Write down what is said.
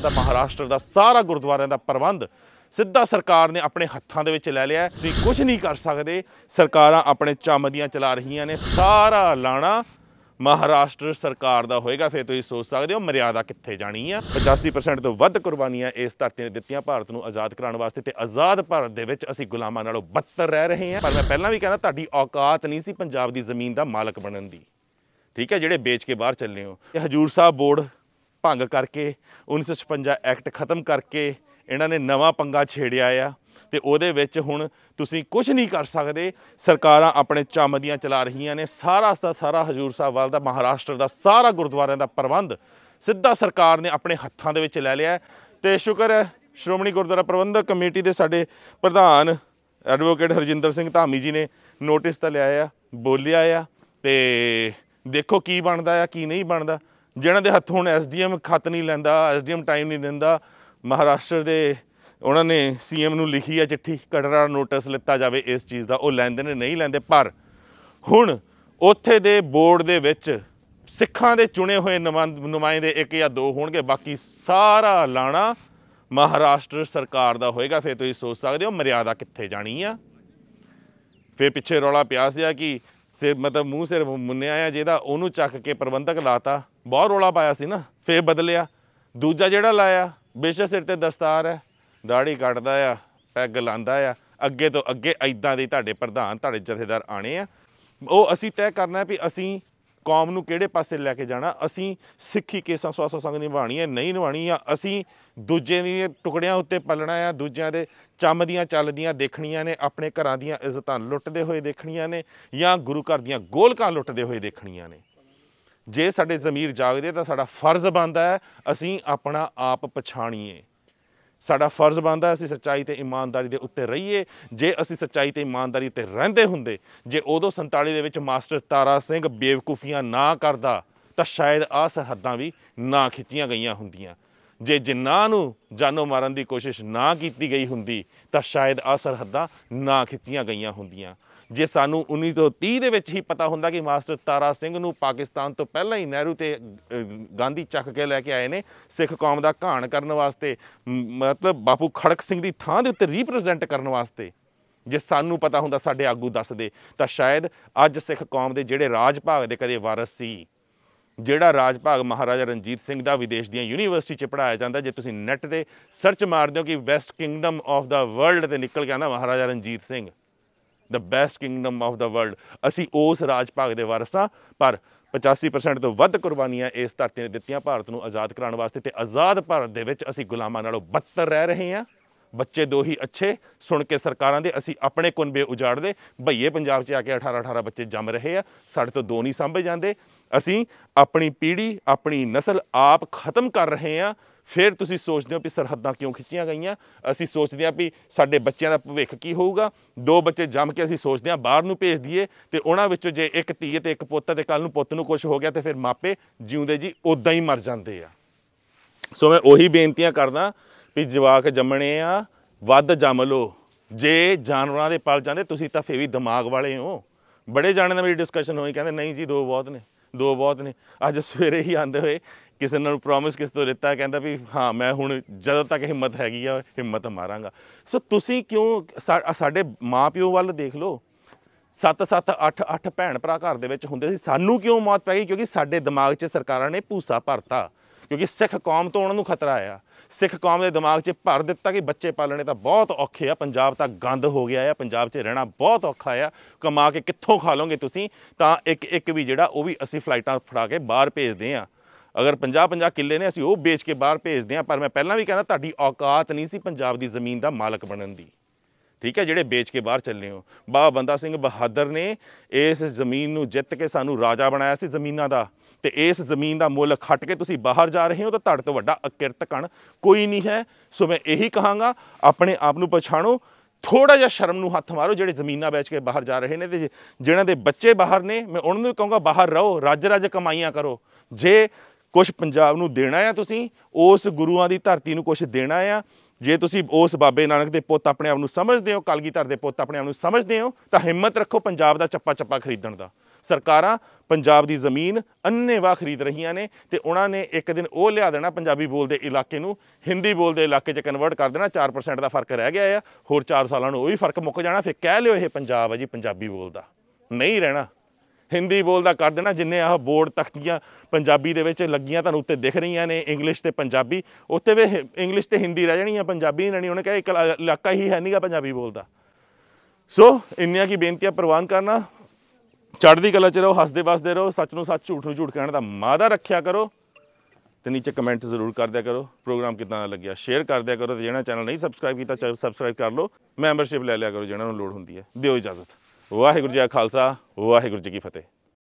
ਦਾ ਮਹਾਰਾਸ਼ਟਰ ਦਾ ਸਾਰਾ ਗੁਰਦੁਆਰਿਆਂ ਦਾ ਪ੍ਰਬੰਧ ਸਿੱਧਾ ਸਰਕਾਰ ਨੇ ਆਪਣੇ ਹੱਥਾਂ ਦੇ ਵਿੱਚ ਲੈ ਲਿਆ ਤੁਸੀਂ ਕੁਝ ਨਹੀਂ ਕਰ ਸਕਦੇ ਸਰਕਾਰਾਂ ਆਪਣੇ ਚੰਮ ਦੀਆਂ ਚਲਾ ਰਹੀਆਂ ਨੇ ਸਾਰਾ ਲਾਣਾ ਮਹਾਰਾਸ਼ਟਰ ਸਰਕਾਰ ਦਾ ਹੋਏਗਾ ਫਿਰ ਤੁਸੀਂ ਸੋਚ ਸਕਦੇ ਹੋ ਮਰਿਆਦਾ ਕਿੱਥੇ ਜਾਣੀ ਆ 85% ਤੋਂ ਵੱਧ ਕੁਰਬਾਨੀਆਂ ਇਸ ਧਰਤੀ ਨੇ ਦਿੱਤੀਆਂ ਭਾਰਤ ਨੂੰ ਆਜ਼ਾਦ ਕਰਾਉਣ ਵਾਸਤੇ ਤੇ ਆਜ਼ਾਦ ਭਾਰਤ ਦੇ ਵਿੱਚ ਅਸੀਂ ਗੁਲਾਮਾਂ ਨਾਲੋਂ ਬੱਤਰ ਰਹਿ ਰਹੇ ਹਾਂ ਪਰ ਮੈਂ ਪਹਿਲਾਂ ਵੀ ਕਹਿੰਦਾ ਤੁਹਾਡੀ ਔਕਾਤ ਨਹੀਂ ਸੀ ਪੰਜਾਬ ਦੀ ਜ਼ਮੀਨ ਦਾ ਮਾਲਕ ਬਣਨ ਦੀ ਠੀਕ ਹੈ ਜਿਹੜੇ ਵੇਚ ਕੇ ਬਾਹਰ ਚੱਲੇ ਹੋ ਇਹ ਹਜੂਰ ਸਾਹਿਬ ਬੋਰਡ ਭੰਗ ਕਰਕੇ 1956 ਐਕਟ ਖਤਮ ਕਰਕੇ ਇਹਨਾਂ ਨੇ ਨਵਾਂ ਪੰਗਾ ਛੇੜਿਆ ਆ ਤੇ ਉਹਦੇ ਵਿੱਚ ਹੁਣ ਤੁਸੀਂ ਕੁਝ ਨਹੀਂ ਕਰ ਸਕਦੇ ਸਰਕਾਰਾਂ ਆਪਣੇ ਚੰਮ ਦੀਆਂ ਚਲਾ ਰਹੀਆਂ ਨੇ ਸਾਰਾ ਦਾ ਸਾਰਾ ਹਜੂਰ ਸਾਹਿਬ ਵਾਲ ਦਾ ਮਹਾਰਾਸ਼ਟਰ ਦਾ ਸਾਰਾ ਗੁਰਦੁਆਰਿਆਂ ਦਾ ਪ੍ਰਬੰਧ ਸਿੱਧਾ ਸਰਕਾਰ ਨੇ ਆਪਣੇ ਹੱਥਾਂ ਦੇ ਵਿੱਚ ਲੈ ਲਿਆ ਤੇ ਸ਼ੁਕਰ ਹੈ ਸ਼੍ਰੋਮਣੀ ਗੁਰਦੁਆਰਾ ਪ੍ਰਬੰਧਕ ਕਮੇਟੀ ਦੇ ਸਾਡੇ ਪ੍ਰਧਾਨ ਐਡਵੋਕੇਟ ਹਰਜਿੰਦਰ ਸਿੰਘ ਧਾਮੀ ਜੀ ਨੇ ਨੋਟਿਸ ਤਾਂ ਲਿਆ ਆ ਬੋਲਿਆ ਆ ਤੇ ਦੇਖੋ ਕੀ ਬਣਦਾ ਆ ਕੀ ਨਹੀਂ ਬਣਦਾ ਜਿਹਨਾਂ ਦੇ ਹੱਥੋਂ ਐਸਡੀਐਮ ਖਤ ਨਹੀਂ ਲੈਂਦਾ ਐਸਡੀਐਮ ਟਾਈਮ ਨਹੀਂ ਦਿੰਦਾ ਮਹਾਰਾਸ਼ਟਰ ਦੇ ਉਹਨਾਂ ਨੇ ਸੀਐਮ ਨੂੰ ਲਿਖੀ ਆ ਚਿੱਠੀ ਕਟੜਾ ਨੋਟਿਸ ਲਿੱਤਾ ਜਾਵੇ ਇਸ ਚੀਜ਼ ਦਾ ਉਹ ਲੈਂਦੇ ਨੇ ਨਹੀਂ ਲੈਂਦੇ ਪਰ ਹੁਣ ਉੱਥੇ ਦੇ ਬੋਰਡ ਦੇ ਵਿੱਚ ਸਿੱਖਾਂ ਦੇ ਚੁਣੇ ਹੋਏ ਨੁਮਾਇੰਦੇ ਇੱਕ ਜਾਂ ਦੋ ਹੋਣਗੇ ਬਾਕੀ ਸਾਰਾ ਲਾਣਾ ਮਹਾਰਾਸ਼ਟਰ ਸਰਕਾਰ ਦਾ ਹੋਏਗਾ ਫਿਰ ਤੁਸੀਂ ਸੋਚ ਸਕਦੇ ਹੋ ਮਰਿਆਦਾ ਕਿੱਥੇ ਜਾਣੀ ਆ ਫਿਰ ਪਿੱਛੇ ਰੌਲਾ ਪਿਆ ਸੀ ਕਿ ਸੇ ਮਤਲਬ ਮੂੰਹ ਸਿਰ ਮੁੰਨਿਆ ਆ ਜਿਹਦਾ ਉਹਨੂੰ ਚੱਕ ਕੇ ਪ੍ਰਬੰਧਕ ਲਾਤਾ ਬਹੁਤ ਰੋਲਾ ਪਾਇਆ ਸੀ ਨਾ ਫੇਰ ਬਦਲਿਆ ਦੂਜਾ ਜਿਹੜਾ ਲਾਇਆ ਬੇਸ਼ੱਕ ਸਿਰ ਤੇ ਦਸਤਾਰ ਹੈ ਦਾੜੀ ਕੱਟਦਾ ਆ ਪੈਗ ਲਾਂਦਾ ਆ ਅੱਗੇ ਤੋਂ ਅੱਗੇ ਐਦਾਂ ਦੇ ਤੁਹਾਡੇ ਪ੍ਰਧਾਨ ਤੁਹਾਡੇ ਜਥੇਦਾਰ ਆਣੇ ਆ ਉਹ ਅਸੀਂ ਤੈਅ ਕਰਨਾ ਵੀ ਅਸੀਂ ਕੌਮ ਨੂੰ ਕਿਹੜੇ ਪਾਸੇ ਲੈ ਕੇ ਜਾਣਾ ਅਸੀਂ ਸਿੱਖੀ ਕੇਸਾਂ ਸਵਾਸਾ ਸੰਗ ਨਿਭਾਣੀ ਹੈ ਨਹੀਂ ਨਿਭਾਣੀ ਆ ਅਸੀਂ ਦੂਜੇ ਦੀ ਟੁਕੜਿਆਂ ਉੱਤੇ ਪਲਣਾ ਆ ਦੂਜਿਆਂ ਦੇ ਚੰਮ ਦੀਆਂ ਚੱਲਦੀਆਂ ਦੇਖਣੀਆਂ ਨੇ ਆਪਣੇ ਘਰਾਂ ਦੀਆਂ ਇੱਜ਼ਤਾਂ ਲੁੱਟਦੇ ਹੋਏ ਦੇਖਣੀਆਂ ਨੇ ਜਾਂ ਗੁਰੂ ਘਰ ਦੀਆਂ ਗੋਲਕਾਂ ਲੁੱਟਦੇ ਹੋਏ ਦੇਖਣੀਆਂ ਨੇ ਜੇ ਸਾਡੇ ਜ਼ਮੀਰ ਜਾਗਦੇ ਤਾਂ ਸਾਡਾ ਫਰਜ਼ ਬਣਦਾ ਹੈ ਅਸੀਂ ਆਪਣਾ ਆਪ ਪਛਾਣੀਏ ਸਾਡਾ ਫਰਜ਼ ਬਣਦਾ ਅਸੀਂ ਸੱਚਾਈ ਤੇ ਇਮਾਨਦਾਰੀ ਦੇ ਉੱਤੇ ਰਹੀਏ ਜੇ ਅਸੀਂ ਸੱਚਾਈ ਤੇ ਇਮਾਨਦਾਰੀ ਤੇ ਰਹਿੰਦੇ ਹੁੰਦੇ ਜੇ ਉਦੋਂ 47 ਦੇ ਵਿੱਚ ਮਾਸਟਰ ਤਾਰਾ ਸਿੰਘ ਬੇਵਕੂਫੀਆਂ ਨਾ ਕਰਦਾ ਤਾਂ ਸ਼ਾਇਦ ਆ ਸਰਹੱਦਾਂ ਵੀ ਨਾ ਖਿੱਚੀਆਂ ਗਈਆਂ ਹੁੰਦੀਆਂ ਜੇ ਜਿੰਨਾਂ ਨੂੰ ਜਾਨੋਂ ਮਾਰਨ ਦੀ ਕੋਸ਼ਿਸ਼ ਨਾ ਕੀਤੀ ਗਈ ਹੁੰਦੀ ਤਾਂ ਸ਼ਾਇਦ ਆ ਸਰਹੱਦਾਂ ਨਾ ਖਿੱਚੀਆਂ ਗਈਆਂ ਹੁੰਦੀਆਂ ਜੇ ਸਾਨੂੰ 1930 ਦੇ ਵਿੱਚ ਹੀ ਪਤਾ ਹੁੰਦਾ ਕਿ ਮਾਸਟਰ ਤਾਰਾ ਸਿੰਘ ਨੂੰ ਪਾਕਿਸਤਾਨ ਤੋਂ ਪਹਿਲਾਂ ਹੀ ਨਹਿਰੂ ਤੇ ਗਾਂਧੀ ਚੱਕ ਕੇ ਲੈ ਕੇ ਆਏ ਨੇ ਸਿੱਖ ਕੌਮ ਦਾ ਘਾਣ ਕਰਨ ਵਾਸਤੇ ਮਤਲਬ ਬਾਪੂ ਖੜਕ ਸਿੰਘ ਦੀ ਥਾਂ ਦੇ ਉੱਤੇ ਰਿਪਰੈਜ਼ੈਂਟ ਕਰਨ ਵਾਸਤੇ ਜੇ ਸਾਨੂੰ ਪਤਾ ਹੁੰਦਾ ਸਾਡੇ ਆਗੂ ਦੱਸਦੇ ਤਾਂ ਸ਼ਾਇਦ ਅੱਜ ਸਿੱਖ ਕੌਮ ਦੇ ਜਿਹੜੇ ਰਾਜ ਭਾਗ ਦੇ ਕਦੇ ਵਾਰਸ ਸੀ ਜਿਹੜਾ ਰਾਜ ਭਾਗ ਮਹਾਰਾਜਾ ਰਣਜੀਤ ਸਿੰਘ ਦਾ ਵਿਦੇਸ਼ ਦੀਆਂ ਯੂਨੀਵਰਸਿਟੀ 'ਚ ਪੜਾਇਆ ਜਾਂਦਾ ਜੇ ਤੁਸੀਂ ਨੈਟ ਤੇ ਸਰਚ ਮਾਰਦੇ ਹੋ ਕਿ best kingdom of the world ਤੇ ਨਿਕਲ ਕੇ ਆਉਂਦਾ Maharaja Ranjit Singh the best kingdom of the world ਅਸੀਂ ਉਸ ਰਾਜ ਭਾਗ ਦੇ ਵਾਰਸਾਂ ਪਰ 85% ਤੋਂ ਵੱਧ ਕੁਰਬਾਨੀਆਂ ਇਸ ਧਰਤੀ ਨੇ ਦਿੱਤੀਆਂ ਭਾਰਤ ਨੂੰ ਆਜ਼ਾਦ ਕਰਾਉਣ ਵਾਸਤੇ ਤੇ ਆਜ਼ਾਦ ਭਾਰਤ ਦੇ ਵਿੱਚ ਅਸੀਂ ਗੁਲਾਮਾਂ ਨਾਲੋਂ ਬੱਤਰ ਰਹਿ ਰਹੇ ਹਾਂ ਬੱਚੇ ਦੋ ਹੀ ਅੱਛੇ ਸੁਣ ਕੇ ਸਰਕਾਰਾਂ ਦੇ ਅਸੀਂ ਆਪਣੇ ਕੁਨਬੇ ਉਜਾੜਦੇ ਭਈਏ ਪੰਜਾਬ 'ਚ ਆ ਕੇ 18 18 ਬੱਚੇ ਜੰਮ ਰਹੇ ਆ ਸਾਡੇ ਤੋਂ ਦੋ ਨਹੀਂ ਸੰਭੇ ਜਾਂਦੇ ਅਸੀਂ ਆਪਣੀ ਪੀੜ੍ਹੀ ਆਪਣੀ ਨਸਲ ਆਪ ਖਤਮ ਕਰ ਰਹੇ ਆ ਫਿਰ ਤੁਸੀਂ ਸੋਚਦੇ ਹੋ ਕਿ ਸਰਹੱਦਾਂ ਕਿਉਂ ਖਿੱਚੀਆਂ ਗਈਆਂ ਅਸੀਂ ਸੋਚਦੇ ਹਾਂ ਵੀ ਸਾਡੇ ਬੱਚਿਆਂ ਦਾ ਭਵਿੱਖ ਕੀ ਹੋਊਗਾ ਦੋ ਬੱਚੇ ਜੰਮ ਕੇ ਅਸੀਂ ਸੋਚਦੇ ਹਾਂ ਬਾਹਰ ਨੂੰ ਭੇਜ ਦਈਏ ਤੇ ਉਹਨਾਂ ਵਿੱਚੋਂ ਜੇ ਇੱਕ ਧੀ ਤੇ ਇੱਕ ਪੁੱਤ ਤੇ ਕੱਲ ਨੂੰ ਪੁੱਤ ਨੂੰ ਕੁਝ ਹੋ ਗਿਆ ਤੇ ਫਿਰ ਮਾਪੇ ਜਿਉਂਦੇ ਜੀ ਉਦਾਂ ਹੀ ਮਰ ਜਾਂਦੇ ਆ ਸੋ ਮੈਂ ਉਹੀ ਬੇਨਤੀਆਂ ਕਰਦਾ ਵੀ ਜਵਾਕ ਜੰਮਣੇ ਆ ਵੱਧ ਜੰਮ ਲੋ ਜੇ ਜਾਨਵਰਾਂ ਦੇ ਪਲ ਜਾਂਦੇ ਤੁਸੀਂ ਤਾਂ ਫੇ ਵੀ ਦਿਮਾਗ ਵਾਲੇ ਹੋ ਬੜੇ ਜਾਣੇ ਨਾਲ ਮੇਰੀ ਡਿਸਕਸ਼ਨ ਹੋਈ ਕਹਿੰਦੇ ਨਹੀਂ ਜੀ ਦੋ ਬਹੁਤ ਨੇ ਦੋ ਬਹੁਤ ਨੇ ਅੱਜ ਸਵੇਰੇ ਹੀ ਆਂਦੇ ਹੋਏ ਕਿਸੇ ਨੂੰ ਪ੍ਰੋਮਿਸ ਕਿਸ ਤੋਂ ਦਿੱਤਾ ਕਹਿੰਦਾ ਵੀ ਹਾਂ ਮੈਂ ਹੁਣ ਜਦੋਂ ਤੱਕ ਹਿੰਮਤ ਹੈਗੀ ਆ ਹਿੰਮਤ ਮਾਰਾਂਗਾ ਸੋ ਤੁਸੀਂ ਕਿਉਂ ਸਾਡੇ ਮਾਪਿਓ ਵੱਲ ਦੇਖ ਲਓ 7 7 8 8 ਭੈਣ ਭਰਾ ਘਰ ਦੇ ਵਿੱਚ ਹੁੰਦੇ ਸੀ ਸਾਨੂੰ ਕਿਉਂ ਮੌਤ ਪੈ ਗਈ ਕਿਉਂਕਿ ਸਾਡੇ ਦਿਮਾਗ 'ਚ ਸਰਕਾਰਾਂ ਨੇ ਪੂਸਾ ਭਰਤਾ ਕਿਉਂਕਿ ਸਿੱਖ ਕੌਮ ਤੋਂ ਉਹਨਾਂ ਨੂੰ ਖਤਰਾ ਆਇਆ ਸਿੱਖ ਕੌਮ ਦੇ ਦਿਮਾਗ 'ਚ ਭਰ ਦਿੱਤਾ ਕਿ ਬੱਚੇ ਪਾਲਣੇ ਤਾਂ ਬਹੁਤ ਔਖੇ ਆ ਪੰਜਾਬ ਤਾਂ ਗੰਦ ਹੋ ਗਿਆ ਆ ਪੰਜਾਬ 'ਚ ਰਹਿਣਾ ਬਹੁਤ ਔਖਾ ਆ ਕਮਾ ਕੇ ਕਿੱਥੋਂ ਖਾ ਲੋਗੇ ਤੁਸੀਂ ਤਾਂ ਇੱਕ ਇੱਕ ਵੀ ਜਿਹੜਾ ਉਹ ਵੀ ਅਸੀਂ ਫਲਾਈਟਾਂ ਫੜਾ ਕੇ ਬਾਹਰ ਭੇਜਦੇ ਆ ਅਗਰ 50-50 ਕਿੱਲੇ ਨੇ ਅਸੀਂ ਉਹ ਵੇਚ ਕੇ ਬਾਹਰ ਭੇਜਦੇ ਆ ਪਰ ਮੈਂ ਪਹਿਲਾਂ ਵੀ ਕਹਿੰਦਾ ਤੁਹਾਡੀ ਔਕਾਤ ਨਹੀਂ ਸੀ ਪੰਜਾਬ ਦੀ ਜ਼ਮੀਨ ਦਾ ਮਾਲਕ ਬਣਨ ਦੀ ਠੀਕ ਹੈ ਜਿਹੜੇ ਵੇਚ ਕੇ ਬਾਹਰ ਚੱਲੇ ਹੋ ਬਾਬਾ ਬੰਦਾ ਸਿੰਘ ਬਹਾਦਰ ਨੇ ਇਸ ਜ਼ਮੀਨ ਨੂੰ ਜਿੱਤ ਕੇ ਸਾਨੂੰ ਰਾਜਾ ਬਣਾਇਆ ਸੀ ਜ਼ਮੀਨਾਂ ਦਾ ਤੇ ਇਸ ਜ਼ਮੀਨ ਦਾ ਮੁੱਲ ਖੱਟ ਕੇ ਤੁਸੀਂ ਬਾਹਰ ਜਾ ਰਹੇ ਹੋ ਤਾਂ ਤੁਹਾਡੇ ਤੋਂ ਵੱਡਾ ਅਕਿਰਤ ਕਣ ਕੋਈ ਨਹੀਂ ਹੈ ਸੋ ਮੈਂ ਇਹੀ ਕਹਾਂਗਾ ਆਪਣੇ ਆਪ ਨੂੰ ਪਛਾਣੋ ਥੋੜਾ ਜਿਹਾ ਸ਼ਰਮ ਨੂੰ ਹੱਥ ਮਾਰੋ ਜਿਹੜੇ ਜ਼ਮੀਨਾਂ ਵੇਚ ਕੇ ਬਾਹਰ ਜਾ ਰਹੇ ਨੇ ਤੇ ਜਿਨ੍ਹਾਂ ਦੇ ਬੱਚੇ ਬਾਹਰ ਨੇ ਮੈਂ ਉਹਨਾਂ ਨੂੰ ਕਹਾਂਗਾ ਬਾਹਰ ਰਹੋ ਰਾਜ ਰਾਜ ਕਮਾਈਆਂ ਕਰੋ ਜੇ ਕੁਝ ਪੰਜਾਬ ਨੂੰ ਦੇਣਾ ਆ ਤੁਸੀਂ ਉਸ ਗੁਰੂਆਂ ਦੀ ਧਰਤੀ ਨੂੰ ਕੁਝ ਦੇਣਾ ਆ ਜੇ ਤੁਸੀਂ ਉਸ ਬਾਬੇ ਨਾਨਕ ਦੇ ਪੁੱਤ ਆਪਣੇ ਆਪ ਨੂੰ ਸਮਝਦੇ ਹੋ ਕਲਗੀਧਰ ਦੇ ਪੁੱਤ ਆਪਣੇ ਆਪ ਨੂੰ ਸਮਝਦੇ ਹੋ ਤਾਂ ਹਿੰਮਤ ਰੱਖੋ ਪੰਜਾਬ ਦਾ ਚੱਪਾ ਚੱਪਾ ਖਰੀਦਣ ਦਾ ਸਰਕਾਰਾਂ ਪੰਜਾਬ ਦੀ ਜ਼ਮੀਨ ਅੰਨੇਵਾ ਖਰੀਦ ਰਹੀਆਂ ਨੇ ਤੇ ਉਹਨਾਂ ਨੇ ਇੱਕ ਦਿਨ ਉਹ ਲਿਆ ਦੇਣਾ ਪੰਜਾਬੀ ਬੋਲਦੇ ਇਲਾਕੇ ਨੂੰ ਹਿੰਦੀ ਬੋਲਦੇ ਇਲਾਕੇ 'ਚ ਕਨਵਰਟ ਕਰ ਦੇਣਾ 4% ਦਾ ਫਰਕ ਰਹਿ ਗਿਆ ਆ ਹੋਰ 4 ਸਾਲਾਂ ਨੂੰ ਉਹ ਵੀ ਫਰਕ ਮੁੱਕ ਜਾਣਾ ਫਿਰ ਕਹਿ ਲਿਓ ਇਹ ਪੰਜਾਬ ਆ ਜੀ ਪੰਜਾਬੀ ਬੋਲਦਾ ਨਹੀਂ ਰਹਿਣਾ ਹਿੰਦੀ ਬੋਲਦਾ ਕਰ ਦੇਣਾ ਜਿੰਨੇ ਆਹ ਬੋਰਡ ਤਖਤੀਆਂ ਪੰਜਾਬੀ ਦੇ ਵਿੱਚ ਲੱਗੀਆਂ ਤੁਹਾਨੂੰ ਉੱਤੇ ਦਿਖ ਰਹੀਆਂ ਨੇ ਇੰਗਲਿਸ਼ ਤੇ ਪੰਜਾਬੀ ਉੱਤੇ ਵੀ ਇੰਗਲਿਸ਼ ਤੇ ਹਿੰਦੀ ਰਹਿ ਜਾਣੀ ਆ ਪੰਜਾਬੀ ਨਹੀਂ ਰਹਿਣੀ ਉਹਨੇ ਕਿਹਾ ਇੱਕ ਇਲਾਕਾ ਹੀ ਹੈ ਨਹੀਂਗਾ ਪੰਜਾਬੀ ਬੋਲਦਾ ਸੋ ਇੰਨੀਆਂ ਕੀ ਬੇਨਤੀਆਂ ਪ੍ਰਵਾਨ ਕਰਨਾ ਚੜ੍ਹਦੀ ਕਲਾ ਚ ਰਹੋ ਹੱਸਦੇ ਵਸਦੇ ਰਹੋ ਸੱਚ ਨੂੰ ਸੱਚ ਝੂਠ ਨੂੰ ਝੂਠ ਕਹਿਣ ਦਾ ਮਾਦਾ ਰੱਖਿਆ ਕਰੋ ਤੇ ਨੀਚੇ ਕਮੈਂਟ ਜ਼ਰੂਰ ਕਰ ਦਿਆ ਕਰੋ ਪ੍ਰੋਗਰਾਮ ਕਿਦਾਂ ਲੱਗਿਆ ਸ਼ੇਅਰ ਕਰ ਦਿਆ ਕਰੋ ਤੇ ਜਿਹੜਾ ਚੈਨਲ ਨਹੀਂ ਸਬਸਕ੍ਰਾਈਬ ਕੀਤਾ ਸਬਸਕ੍ਰਾਈਬ ਕਰ ਲਓ ਮੈਂਬਰਸ਼ਿਪ ਲੈ ਲਿਆ ਕਰੋ ਜਿਹਨਾਂ ਨੂੰ ਲੋੜ ਹੁੰਦੀ ਹੈ ਦਿਓ ਇਜਾਜ਼ਤ ਵਾਹਿਗੁਰੂ ਜੀ ਖਾਲਸਾ ਵਾਹਿਗੁਰੂ ਜੀ ਕੀ ਫਤਿਹ